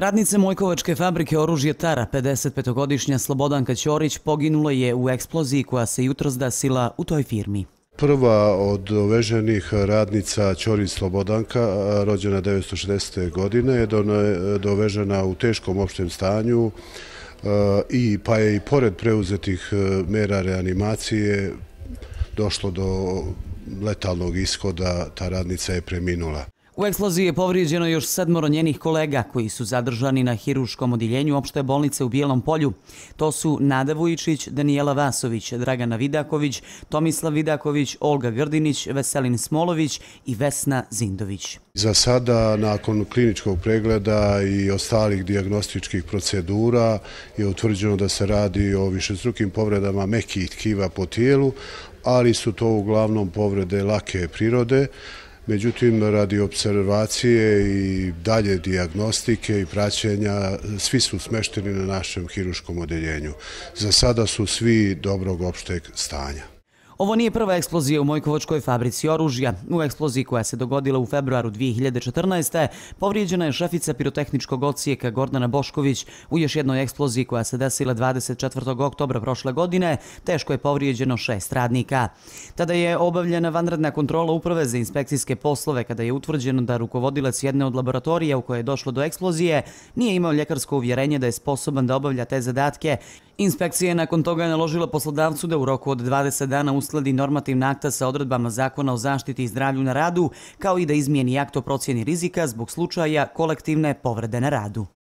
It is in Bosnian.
Radnica Mojkovačke fabrike oružje Tara, 55-godišnja Slobodanka Ćorić, poginula je u eksploziji koja se jutro zdasila u toj firmi. Prva od oveženih radnica Ćorić Slobodanka, rođena 1960. godine, je dovežena u teškom opštem stanju, pa je i pored preuzetih e, mera reanimacije došlo do letalnog ishoda, ta radnica je preminula. U eksploziji je povrijeđeno još sedmoro njenih kolega koji su zadržani na hiruškom odjeljenju opšte bolnice u Bijelom polju. To su Nada Vujičić, Danijela Vasović, Dragana Vidaković, Tomislav Vidaković, Olga Grdinić, Veselin Smolović i Vesna Zindović. Za sada, nakon kliničkog pregleda i ostalih diagnostičkih procedura, je utvrđeno da se radi o višestrukim povredama mekih tkiva po tijelu, ali su to uglavnom povrede lake prirode, Međutim, radi observacije i dalje diagnostike i praćenja, svi su smešteni na našem hiruškom odeljenju. Za sada su svi dobrog opšteg stanja. Ovo nije prva eksplozija u Mojkovačkoj fabrici oružja. U eksploziji koja se dogodila u februaru 2014. povrijeđena je šefica pirotehničkog ocijeka Gordana Bošković. U još jednoj eksploziji koja se desila 24. oktobra prošle godine, teško je povrijeđeno šest radnika. Tada je obavljena vanredna kontrola uprave za inspekcijske poslove kada je utvrđeno da rukovodilac jedne od laboratorija u kojoj je došlo do eksplozije nije imao ljekarsko uvjerenje da je sposoban da obavlja te zadatke Inspekcija je nakon toga naložila poslodavcu da u roku od 20 dana uskladi normativna akta sa odredbama zakona o zaštiti i zdravlju na radu, kao i da izmijeni akt o procjeni rizika zbog slučaja kolektivne povrede na radu.